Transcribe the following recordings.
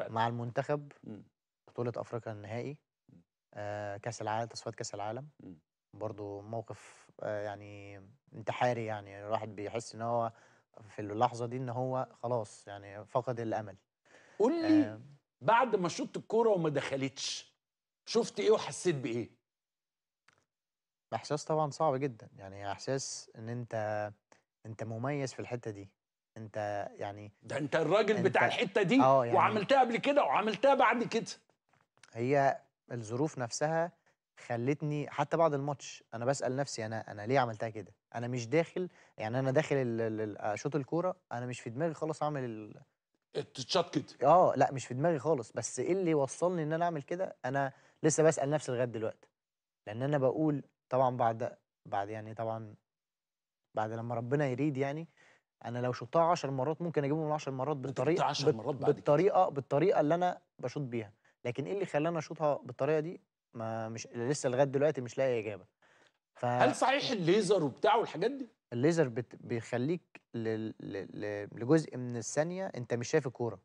مع المنتخب بطولة افريقيا النهائي آه، كاس العالم تصفيات كاس العالم برضه موقف آه، يعني انتحاري يعني الواحد بيحس ان هو في اللحظه دي ان هو خلاص يعني فقد الامل قول لي آه، بعد ما شوت الكوره وما دخلتش شفت ايه وحسيت بايه احساس طبعا صعب جدا يعني احساس ان انت انت مميز في الحته دي انت يعني ده انت الراجل انت بتاع الحته دي اه يعني وعملتها قبل كده وعملتها بعد كده هي الظروف نفسها خلتني حتى بعد الماتش انا بسال نفسي انا انا ليه عملتها كده انا مش داخل يعني انا داخل اشوط آه، الكوره انا مش في دماغي خالص اعمل التشات كده اه لا مش في دماغي خالص بس ايه اللي وصلني ان انا اعمل كده انا لسه بسال نفسي لغايه دلوقتي لان انا بقول طبعا بعد بعد يعني طبعا بعد لما ربنا يريد يعني انا لو شطها 10 مرات ممكن اجيبهم 10 مرات بالطريقه 10 مرات بعد بالطريقه كده. بالطريقه اللي انا بشوط بيها لكن ايه اللي خلاني اشوطها بالطريقه دي ما مش لسه لغايه دلوقتي مش لاقي اجابه ف... هل صحيح الليزر وبتاع والحاجات دي الليزر بت... بيخليك ل... ل... ل... لجزء من الثانيه انت مش شايف الكوره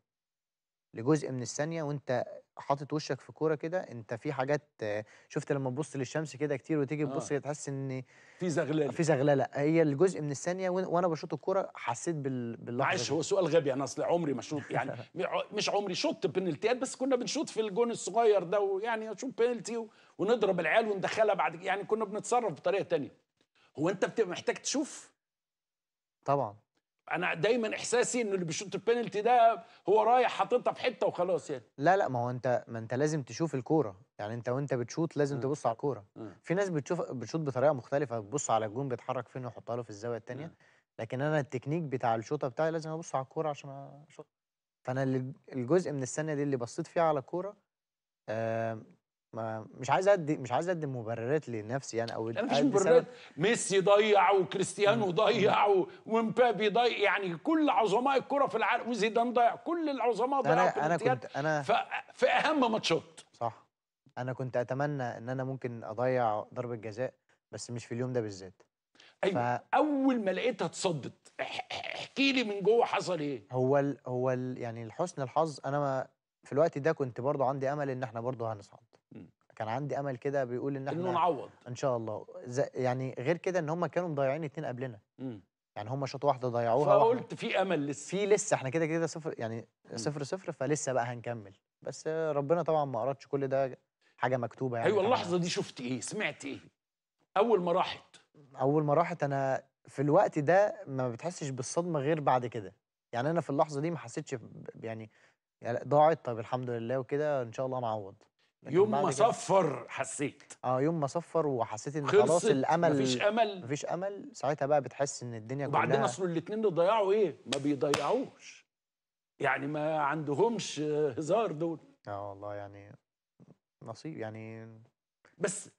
لجزء من الثانيه وانت حاطط وشك في كوره كده انت في حاجات شفت لما تبص للشمس كده كتير وتيجي تبص آه. تحس ان في زغلله في زغلله هي الجزء من الثانيه وانا بشوط الكوره حسيت بال... باللحظه معلش هو سؤال غبي انا اصل عمري ما شوط يعني مش عمري شوط بنلتيات بس كنا بنشوط في الجون الصغير ده ويعني اشوط بنلتي و... ونضرب العيال وندخلها بعد يعني كنا بنتصرف بطريقه ثانيه هو انت بتبقى محتاج تشوف طبعا انا دايما احساسي ان اللي بيشوط البينالتي ده هو رايح حاططها في حته وخلاص يعني لا لا ما هو انت ما انت لازم تشوف الكوره يعني انت وانت بتشوط لازم م. تبص على الكوره في ناس بتشوف بتشوط بطريقه مختلفه بتبص على الجون بيتحرك فين ويحطها له في الزاويه الثانيه لكن انا التكنيك بتاع الشوطه بتاعي لازم ابص على الكوره عشان اشوط فانا الجزء من الثانيه دي اللي بصيت فيها على الكوره ما مش عايز ادي مش عايز ادي مبررات لنفسي يعني او لا مفيش مبررات ميسي ضيع وكريستيانو ضيع ومبابي ضيع يعني كل عظماء الكره في العالم وزيدان ضيع كل العظماء ضيعوا انا انا كنت انا في اهم ماتشات صح انا كنت اتمنى ان انا ممكن اضيع ضربه جزاء بس مش في اليوم ده بالذات ايوه ف... اول ما لقيتها اتصدت احكي لي من جوه حصل ايه هو ال... هو ال... يعني لحسن الحظ انا ما في الوقت ده كنت برضو عندي امل ان احنا برضو هنصعد إمم. كان عندي امل كده بيقول ان احنا نعوض ان شاء الله يعني غير كده ان هم كانوا مضيعين اتنين قبلنا مم. يعني هم شوط واحده ضيعوها فقلت في امل لسه في لسه احنا كده كده صفر يعني إمم. صفر صفر فلسه بقى هنكمل بس ربنا طبعا ما اردش كل ده حاجه مكتوبه يعني ايوه اللحظه دي شفت ايه سمعت ايه اول ما راحت اول ما راحت انا في الوقت ده ما بتحسش بالصدمه غير بعد كده يعني انا في اللحظه دي ما حسيتش يعني يعني ضاعت طب الحمد لله وكده ان شاء الله هنعوض يوم ما صفر حسيت اه يوم ما صفر وحسيت ان خلاص الامل مفيش امل مفيش امل ساعتها بقى بتحس ان الدنيا وبعدين كلها وبعدين اصل الاثنين اللي ضيعوا ايه؟ ما بيضيعوش يعني ما عندهمش هزار دول اه والله يعني نصيب يعني بس